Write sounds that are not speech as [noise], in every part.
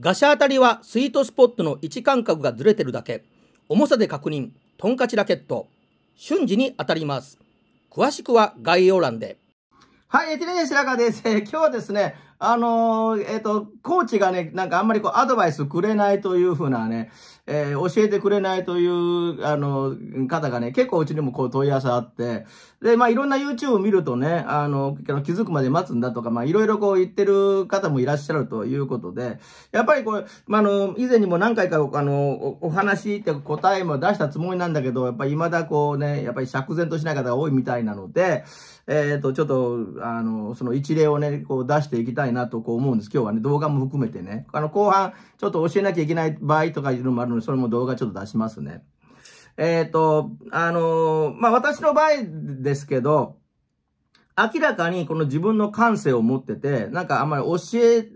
ガシャ当たりはスイートスポットの位置間隔がずれてるだけ。重さで確認。トンカチラケット。瞬時に当たります。詳しくは概要欄で。はい、えティレネ白川です。え今日はですね、あのー、えっ、と、コーチがね、なんかあんまりこうアドバイスくれないというふうなね、えー、教えてくれないという、あの、方がね、結構うちにもこう問い合わせあって、で、まあいろんな YouTube 見るとね、あの、気づくまで待つんだとか、まあいろいろこう言ってる方もいらっしゃるということで、やっぱりこれ、まあの、以前にも何回かあの、お話って答えも出したつもりなんだけど、やっぱり未だこうね、やっぱり釈然としない方が多いみたいなので、えっ、ー、と、ちょっと、あの、その一例をね、こう出していきたいなとこう思うんです。今日はね、動画も含めてね。あの、後半、ちょっと教えなきゃいけない場合とかいうのもあるので、で、それも動画ちょっと出しますね。えっ、ー、と、あのー、まあ、私の場合ですけど、明らかにこの自分の感性を持ってて、なんかあんまり教え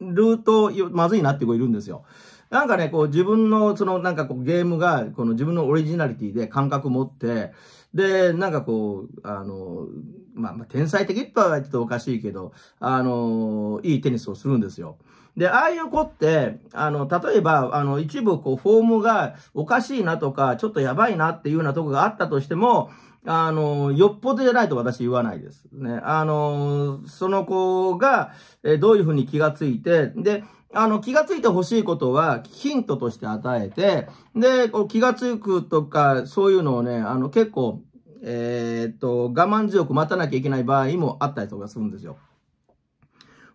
るとまずいなって子いるんですよ。なんかね、こう自分のそのなんかこうゲームがこの自分のオリジナリティで感覚持って、で、なんかこう、あの、ままあ、天才的とはちょっとおかしいけど、あの、いいテニスをするんですよ。で、ああいう子って、あの、例えば、あの、一部こう、フォームがおかしいなとか、ちょっとやばいなっていうようなとこがあったとしても、あの、よっぽどじゃないと私言わないです。ね。あの、その子が、えどういうふうに気がついて、で、あの、気がついてほしいことは、ヒントとして与えて、で、こう気がつくとか、そういうのをね、あの、結構、えー、っと、我慢強く待たなきゃいけない場合もあったりとかするんですよ。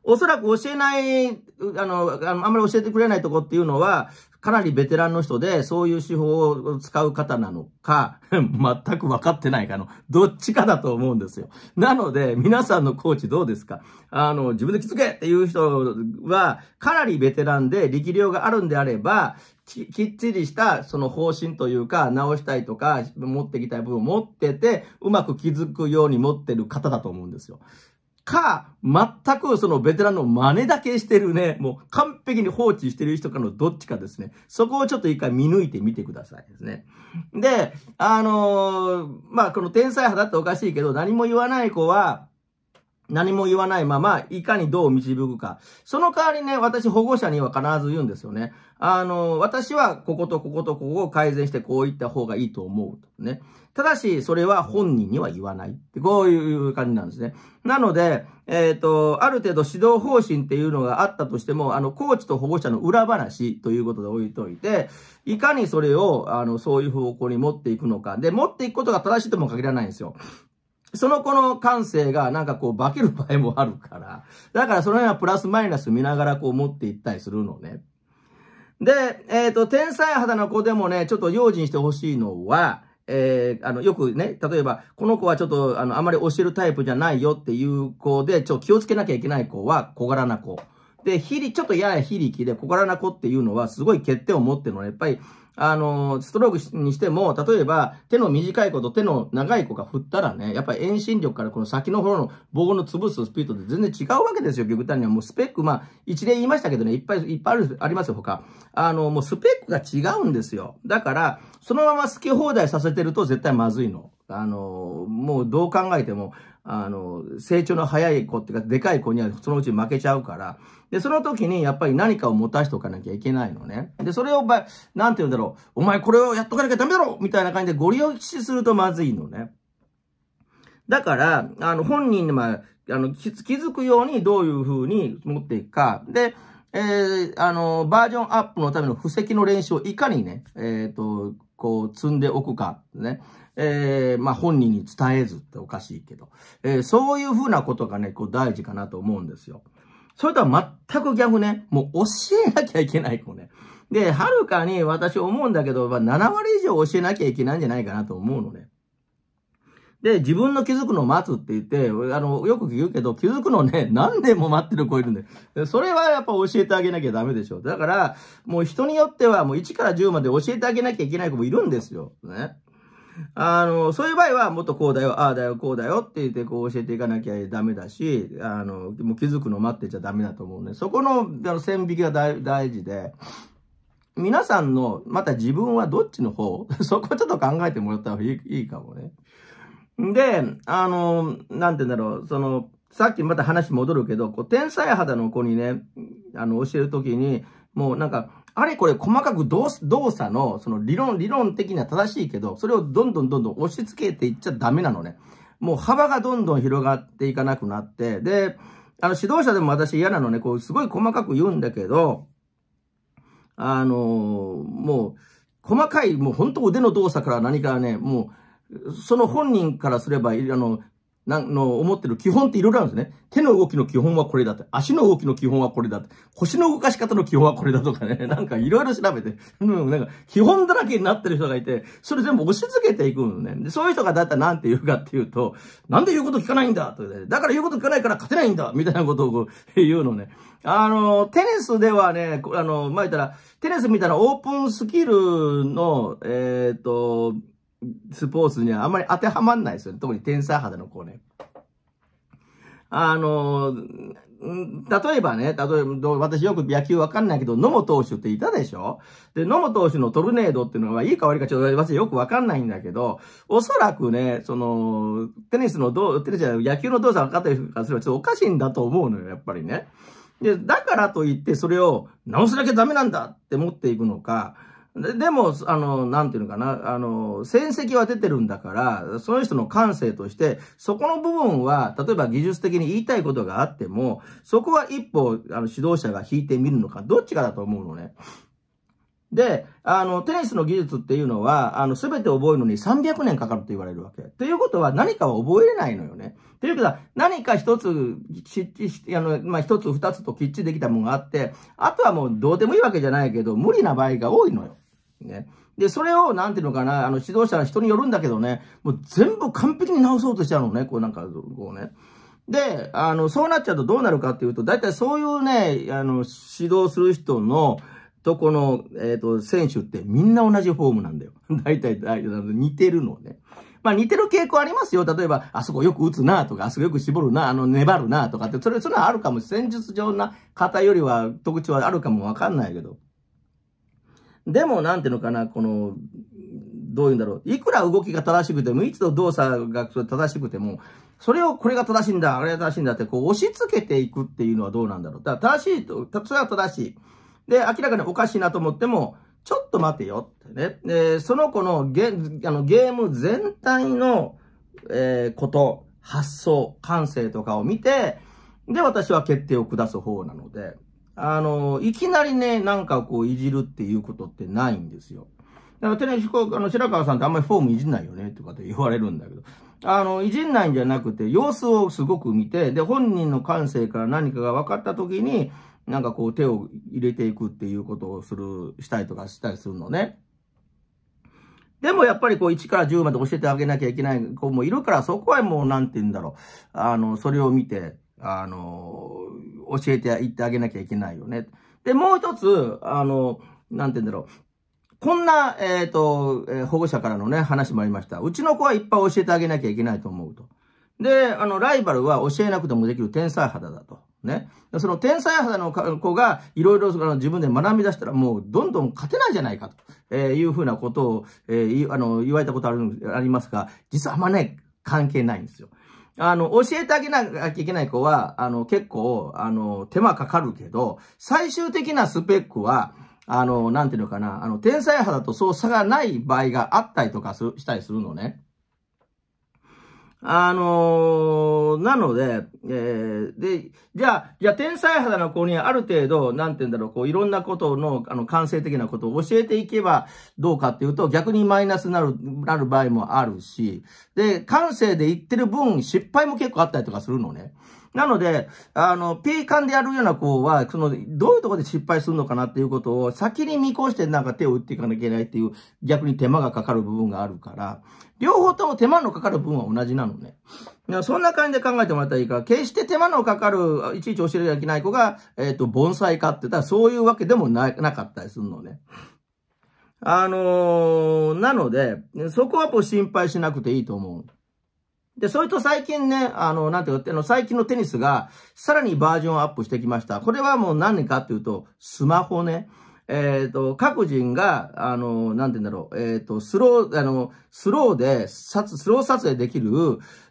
おそらく教えない、あの、あんまり教えてくれないとこっていうのは、かなりベテランの人で、そういう手法を使う方なのか、[laughs] 全く分かってないかの、どっちかだと思うんですよ。なので、皆さんのコーチどうですかあの、自分で気づけっていう人は、かなりベテランで力量があるんであれば、ききっちりしたその方針というか、直したいとか、持ってきたい部分を持ってて、うまく気づくように持ってる方だと思うんですよ。か、全くそのベテランの真似だけしてるね、もう完璧に放置してる人かのどっちかですね。そこをちょっと一回見抜いてみてくださいですね。で、あのー、まあ、この天才派だっておかしいけど、何も言わない子は、何も言わないまま、いかにどう導くか。その代わりね、私保護者には必ず言うんですよね。あの、私はこことこことここを改善してこういった方がいいと思う。ね。ただし、それは本人には言わない。こういう感じなんですね。なので、えっ、ー、と、ある程度指導方針っていうのがあったとしても、あの、コーチと保護者の裏話ということで置いといて、いかにそれを、あの、そういう方向に持っていくのか。で、持っていくことが正しいとも限らないんですよ。その子の感性がなんかこう化ける場合もあるから、だからその辺はプラスマイナス見ながらこう持っていったりするのね。で、えっ、ー、と、天才肌の子でもね、ちょっと用心してほしいのは、えー、あの、よくね、例えば、この子はちょっと、あの、あまり教えるタイプじゃないよっていう子で、ちょ、っと気をつけなきゃいけない子は小柄な子。で、ひり、ちょっとやや非力で小柄な子っていうのは、すごい欠点を持ってるのね、やっぱり、あの、ストロークにしても、例えば手の短い子と手の長い子が振ったらね、やっぱり遠心力からこの先の方の棒の潰すスピードって全然違うわけですよ、極端には。もうスペック、まあ、一例言いましたけどね、いっぱいいっぱいある、ありますよ、他。あの、もうスペックが違うんですよ。だから、そのまま好き放題させてると絶対まずいの。あの、もうどう考えても、あの、成長の早い子っていうか、でかい子にはそのうち負けちゃうから、で、その時にやっぱり何かを持たしておかなきゃいけないのね。で、それを、ば、なんて言うんだろう、お前これをやっとかなきゃダメだろみたいな感じでご利用しするとまずいのね。だから、あの、本人に、まあ、あの、気づくようにどういうふうに持っていくか。で、えー、あの、バージョンアップのための布石の練習をいかにね、えっ、ー、と、こう積んでおくか、ね。えー、まあ、本人に伝えずっておかしいけど、えー、そういうふうなことがね、こう大事かなと思うんですよ。それとは全く逆ね、もう教えなきゃいけない、子ね。で、はるかに私思うんだけど、まあ、7割以上教えなきゃいけないんじゃないかなと思うのね。で、自分の気づくのを待つって言って、あの、よく言うけど、気づくのね、[laughs] 何年も待ってる子いるんで、それはやっぱ教えてあげなきゃダメでしょ。だから、もう人によってはもう1から10まで教えてあげなきゃいけない子もいるんですよ。ね。あの、そういう場合は、もっとこうだよ、ああだよ、こうだよって言って、こう教えていかなきゃダメだし、あの、もう気づくの待ってちゃダメだと思うね。そこの、あの、線引きが大事で、皆さんの、また自分はどっちの方、[laughs] そこちょっと考えてもらった方がいいかもね。で、あの、なんて言うんだろう、その、さっきまた話戻るけど、こう、天才肌の子にね、あの、教えるときに、もうなんか、あれこれ細かく動作の、その理論、理論的には正しいけど、それをどんどんどんどん押し付けていっちゃダメなのね。もう幅がどんどん広がっていかなくなって、で、あの指導者でも私嫌なのね、こうすごい細かく言うんだけど、あのもう、細かい、もう本当腕の動作から何かね、もう、その本人からすれば、あの、なんの思ってる基本っていろいろあるんですね。手の動きの基本はこれだって、足の動きの基本はこれだって、腰の動かし方の基本はこれだとかね、[laughs] なんかいろいろ調べて、[laughs] うん、なんか基本だらけになってる人がいて、それ全部押し付けていくのね。で、そういう人がだったらなんて言うかっていうと、なんで言うこと聞かないんだとか、ね、だから言うこと聞かないから勝てないんだみたいなことをこう [laughs] 言うのね。あの、テニスではね、あの、前言ったら、テニスみたいなオープンスキルの、えっ、ー、と、スポーツにはあんまり当てはまんないですよね。特に天才肌の子ね。あの、例えばね、例えば、私よく野球わかんないけど、野茂投手っていたでしょで、野茂投手のトルネードっていうのは、いいか悪いかちょっと私よくわかんないんだけど、おそらくね、その、テニスのどう、テニスじゃない、野球の動作分かった人からすればちょっとおかしいんだと思うのよ、やっぱりね。で、だからといってそれを直すだけダメなんだって持っていくのか、ででも、あの、なんていうのかな、あの、戦績は出てるんだから、その人の感性として、そこの部分は、例えば技術的に言いたいことがあっても、そこは一歩、あの、指導者が引いてみるのか、どっちかだと思うのね。で、あの、テニスの技術っていうのは、あの、すべて覚えるのに300年かかると言われるわけ。ということは、何かは覚えれないのよね。ということは、何か一つ、ちあの、まあ、一つ二つときっちりできたものがあって、あとはもうどうでもいいわけじゃないけど、無理な場合が多いのよ。ね。で、それを、なんていうのかな、あの、指導者は人によるんだけどね、もう全部完璧に直そうとしちゃうのね、こうなんか、こうね。で、あの、そうなっちゃうとどうなるかっていうと、大体そういうね、あの、指導する人の、とこの、えっ、ー、と、選手ってみんな同じフォームなんだよ。[laughs] 大体、大体似てるのね。まあ似てる傾向ありますよ。例えば、あそこよく打つなとか、あそこよく絞るな、あの、粘るなとかって、それ、そのはあるかも。戦術上な方よりは特徴はあるかもわかんないけど。でも、なんていうのかな、この、どういうんだろう。いくら動きが正しくても、いつの動作が正しくても、それをこれが正しいんだ、あれが正しいんだって、こう押し付けていくっていうのはどうなんだろう。だから正しいと、それは正しい。で、明らかにおかしいなと思っても、ちょっと待てよってね。で、その子のゲあのゲーム全体の、えー、こと、発想、感性とかを見て、で、私は決定を下す方なので、あの、いきなりね、なんかこう、いじるっていうことってないんですよ。だから、テレビ飛あの、白川さんってあんまりフォームいじんないよね、とかって言われるんだけど、あの、いじんないんじゃなくて、様子をすごく見て、で、本人の感性から何かが分かった時に、なんかこう、手を入れていくっていうことをする、したりとかしたりするのね。でもやっぱりこう1から10まで教えてあげなきゃいけない子もいるから、そこはもうなんて言うんだろう。あの、それを見て、あの、教えて、言ってあげなきゃいけないよね。で、もう一つ、あの、なんて言うんだろう。こんな、えっ、ー、と、えー、保護者からのね、話もありました。うちの子はいっぱい教えてあげなきゃいけないと思うと。で、あの、ライバルは教えなくてもできる天才肌だと。ね。その天才肌の子がいろいろ自分で学び出したらもうどんどん勝てないじゃないかと、えいうふうなことを、えー、あの、言われたことある、ありますが、実はあんまね、関係ないんですよ。あの、教えてあげなきゃいけない子は、あの、結構、あの、手間かかるけど、最終的なスペックは、あの、なんていうのかな、あの、天才派だとそう差がない場合があったりとかしたりするのね。あのー、なので、えー、で、じゃあ、じゃあ天才肌の子にある程度、なんて言うんだろう、こういろんなことの、あの、感性的なことを教えていけばどうかっていうと、逆にマイナスになる、なる場合もあるし、で、感性で言ってる分、失敗も結構あったりとかするのね。なので、あの、ペイカンでやるような子は、その、どういうところで失敗するのかなっていうことを先に見越してなんか手を打っていかなきゃいけないっていう、逆に手間がかかる部分があるから、両方とも手間のかかる部分は同じなのね。そんな感じで考えてもらったらいいから、決して手間のかかる、いちいち教えなきゃいけない子が、えっ、ー、と、盆栽かって言ったらそういうわけでもななかったりするのね。あのー、なので、そこはもう心配しなくていいと思う。で、それと最近ね、あの、なんて言うか、あの、最近のテニスが、さらにバージョンアップしてきました。これはもう何年かっていうと、スマホね。えっ、ー、と、各人が、あの、なんて言うんだろう、えっ、ー、と、スロー、あの、スローで、スロー撮影できる、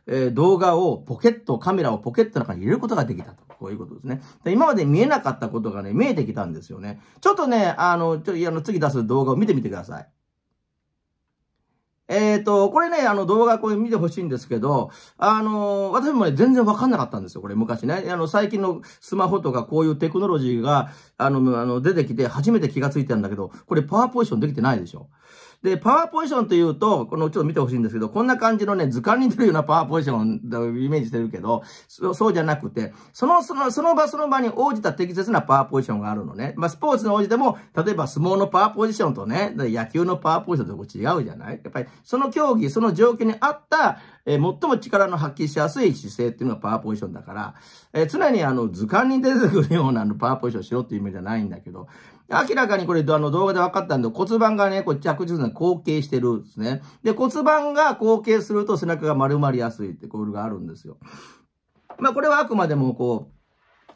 えー、動画をポケット、カメラをポケットの中に入れることができたと。こういうことですね。で今まで見えなかったことがね、見えてきたんですよね。ちょっとね、あの、ちょ、あの、次出す動画を見てみてください。えっ、ー、と、これね、あの動画これ見てほしいんですけど、あの、私もね、全然わかんなかったんですよ、これ昔ね。あの、最近のスマホとかこういうテクノロジーが、あの、あの出てきて初めて気がついたんだけど、これパワーポジションできてないでしょ。で、パワーポジションというと、このちょっと見てほしいんですけど、こんな感じのね、図鑑に出るようなパワーポジションをイメージしてるけど、そうじゃなくて、その、その、その場その場に応じた適切なパワーポジションがあるのね。まあ、スポーツに応じても、例えば相撲のパワーポジションとね、野球のパワーポジションと違うじゃないやっぱり、その競技、その状況に合った、えー、最も力の発揮しやすい姿勢っていうのがパワーポジションだから、えー、常にあの、図鑑に出てくるようなあのパワーポジションしろっていう意味じゃないんだけど、明らかにこれ、あの、動画で分かったんで、骨盤がね、こう着実に後傾してるんですね。で、骨盤が後傾すると背中が丸まりやすいってコールがあるんですよ。まあ、これはあくまでもこう、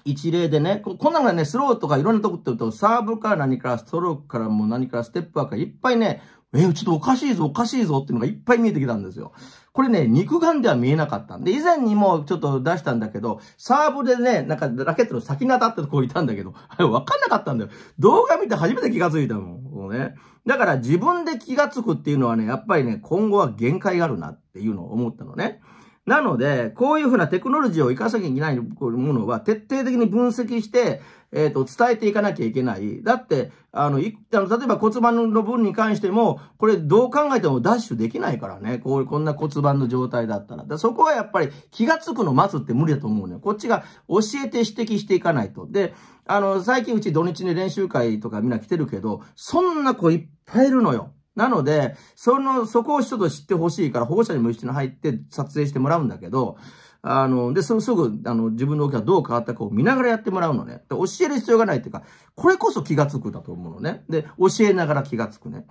一例でね、こんなのがね、スローとかいろんなとこって言うと、サーブから何からストロークからも何からステップワークからいっぱいね、えちょっとおかしいぞ、おかしいぞっていうのがいっぱい見えてきたんですよ。これね、肉眼では見えなかったんで、以前にもちょっと出したんだけど、サーブでね、なんかラケットの先に当たってとこいたんだけど、あれわかんなかったんだよ。動画見て初めて気がついたもん。もうね。だから自分で気がつくっていうのはね、やっぱりね、今後は限界があるなっていうのを思ったのね。なので、こういうふうなテクノロジーを生かさなきゃいけないものは、徹底的に分析して、えっ、ー、と、伝えていかなきゃいけない。だって、あの、いあの例えば骨盤の分に関しても、これどう考えてもダッシュできないからね。こう、いう、こんな骨盤の状態だったら。らそこはやっぱり気がつくの待つって無理だと思うね。こっちが教えて指摘していかないと。で、あの、最近うち土日に練習会とかみんな来てるけど、そんな子いっぱいいるのよ。なので、その、そこをちょっと知ってほしいから、保護者にも一緒に入って撮影してもらうんだけど、あの、で、すぐ、あの、自分の動きがどう変わったかを見ながらやってもらうのね。で、教える必要がないっていうか、これこそ気がつくだと思うのね。で、教えながら気がつくね。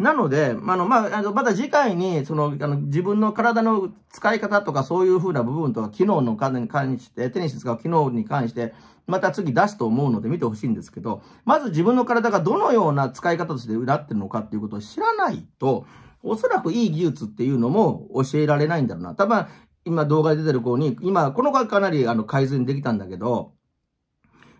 なので、あの、まあ、あのまた次回に、その、あの、自分の体の使い方とか、そういう風な部分とか、機能の関に関して、テニス使う機能に関して、また次出すと思うので見てほしいんですけど、まず自分の体がどのような使い方としてなってるのかっていうことを知らないと、おそらくいい技術っていうのも教えられないんだろうな。多分、今動画で出てる子に、今、この子はかなりあの改善できたんだけど、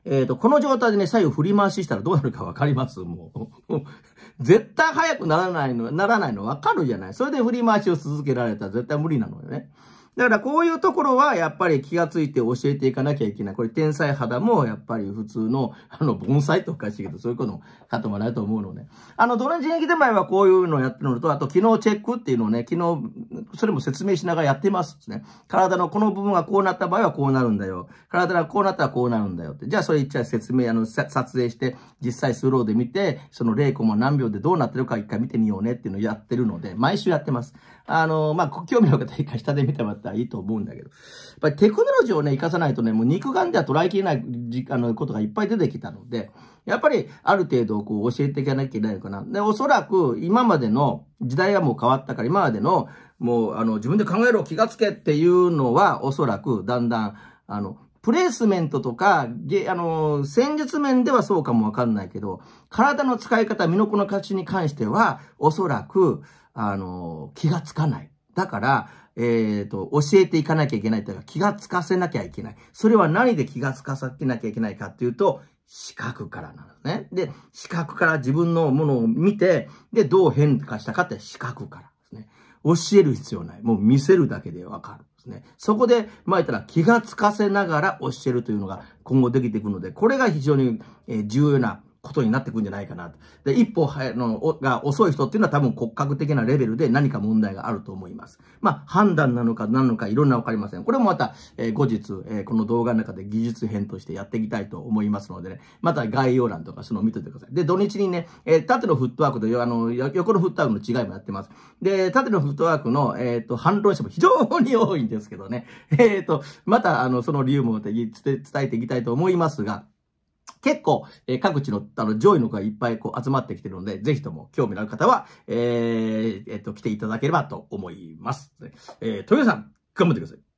えっ、ー、と、この状態でね、左右振り回ししたらどうなるかわかりますもう。[laughs] 絶対早くならないの、ならないのわかるじゃない。それで振り回しを続けられたら絶対無理なのよね。だからこういうところはやっぱり気がついて教えていかなきゃいけない。これ天才肌もやっぱり普通の、[laughs] あの、盆栽とおかしいけど、そういうこともかともないと思うのね。あの、どの人力手前はこういうのをやってるのと、あと、機能チェックっていうのをね、機能それも説明しながらやってますね。体のこの部分がこうなった場合はこうなるんだよ。体がこうなったらこうなるんだよって。じゃあそれ一応説明、あの、撮影して、実際スローで見て、その0コマ何秒でどうなってるか一回見てみようねっていうのをやってるので、毎週やってます。あの、まあ、興味の方一回下で見てもらったらいいと思うんだけど。やっぱりテクノロジーをね、活かさないとね、もう肉眼では捉えきれない、あの、ことがいっぱい出てきたので、やっぱりある程度こう教えていかなきゃいけないのかな。で、おそらく今までの時代がもう変わったから、今までのもうあの自分で考えろ、気がつけっていうのはおそらくだんだんあの、プレイスメントとか、げあの、戦術面ではそうかもわかんないけど、体の使い方、身のこの価値に関しては、おそらく、あの、気がつかない。だから、えっ、ー、と、教えていかなきゃいけないというか、気がつかせなきゃいけない。それは何で気がつかせなきゃいけないかっていうと、視覚からなんですね。で、視覚から自分のものを見て、で、どう変化したかって視覚からですね。教える必要ない。もう見せるだけでわかる。んですね。そこで、まあ言ったら気がつかせながら教えるというのが今後できていくので、これが非常に重要なことになってくんじゃないかなと。で、一歩早のが遅い人っていうのは多分骨格的なレベルで何か問題があると思います。まあ、判断なのか何のかいろんなわかりません。これもまた、えー、後日、えー、この動画の中で技術編としてやっていきたいと思いますのでね、また概要欄とかその見ててください。で、土日にね、えー、縦のフットワークとあの、横のフットワークの違いもやってます。で、縦のフットワークの、えっ、と、反論者も非常に多いんですけどね。えっ、と、また、あの、その理由も伝えていきたいと思いますが、結構、えー、各地のあの上位の子がいっぱいこう集まってきてるので、ぜひとも興味のある方は、えー、えっ、と、来ていただければと思います。えー、豊さん、頑張ってください。